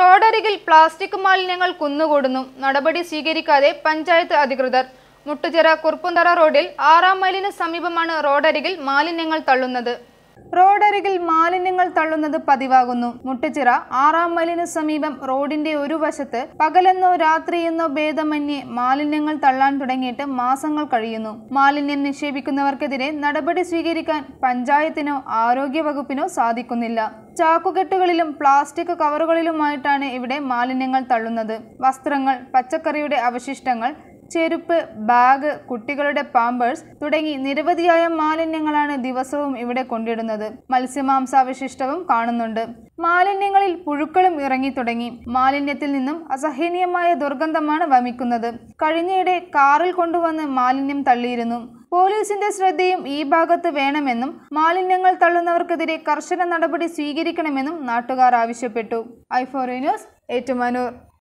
റോഡരികിൽ പ്ലാസ്റ്റിക് മാലിന്യങ്ങൾ കുന്നുകൂടുന്നു നടപടി സ്വീകരിക്കാതെ പഞ്ചായത്ത് അധികൃതർ മുട്ടുചിറ കുറുപ്പുന്തറ റോഡിൽ ആറാം മൈലിന് സമീപമാണ് റോഡരികിൽ മാലിന്യങ്ങൾ തള്ളുന്നത് റോഡരികിൽ മാലിന്യങ്ങൾ തള്ളുന്നത് പതിവാകുന്നു മുട്ടച്ചിറ ആറാം മൈലിന് സമീപം റോഡിന്റെ ഒരു വശത്ത് പകലെന്നോ രാത്രിയെന്നോ ഭേദമന്യേ മാലിന്യങ്ങൾ തള്ളാൻ തുടങ്ങിയിട്ട് മാസങ്ങൾ കഴിയുന്നു മാലിന്യം നിക്ഷേപിക്കുന്നവർക്കെതിരെ നടപടി സ്വീകരിക്കാൻ പഞ്ചായത്തിനോ ആരോഗ്യവകുപ്പിനോ സാധിക്കുന്നില്ല ചാക്കുകെട്ടുകളിലും പ്ലാസ്റ്റിക് കവറുകളിലുമായിട്ടാണ് ഇവിടെ മാലിന്യങ്ങൾ തള്ളുന്നത് വസ്ത്രങ്ങൾ പച്ചക്കറിയുടെ അവശിഷ്ടങ്ങൾ ചെരുപ്പ് ബാഗ് കുട്ടികളുടെ പാമ്പേഴ്സ് തുടങ്ങി നിരവധിയായ മാലിന്യങ്ങളാണ് ദിവസവും ഇവിടെ കൊണ്ടിടുന്നത് മത്സ്യമാംസാവശിഷ്ടവും കാണുന്നുണ്ട് മാലിന്യങ്ങളിൽ പുഴുക്കളും ഇറങ്ങി തുടങ്ങി മാലിന്യത്തിൽ നിന്നും അസഹനീയമായ ദുർഗന്ധമാണ് വമിക്കുന്നത് കഴിഞ്ഞയിടെ കാറിൽ കൊണ്ടുവന്ന് മാലിന്യം തള്ളിയിരുന്നു പോലീസിന്റെ ശ്രദ്ധയും ഈ ഭാഗത്ത് വേണമെന്നും മാലിന്യങ്ങൾ തള്ളുന്നവർക്കെതിരെ കർശന നടപടി സ്വീകരിക്കണമെന്നും നാട്ടുകാർ ആവശ്യപ്പെട്ടു ഐഫോറി ന്യൂസ് ഏറ്റുമാനൂർ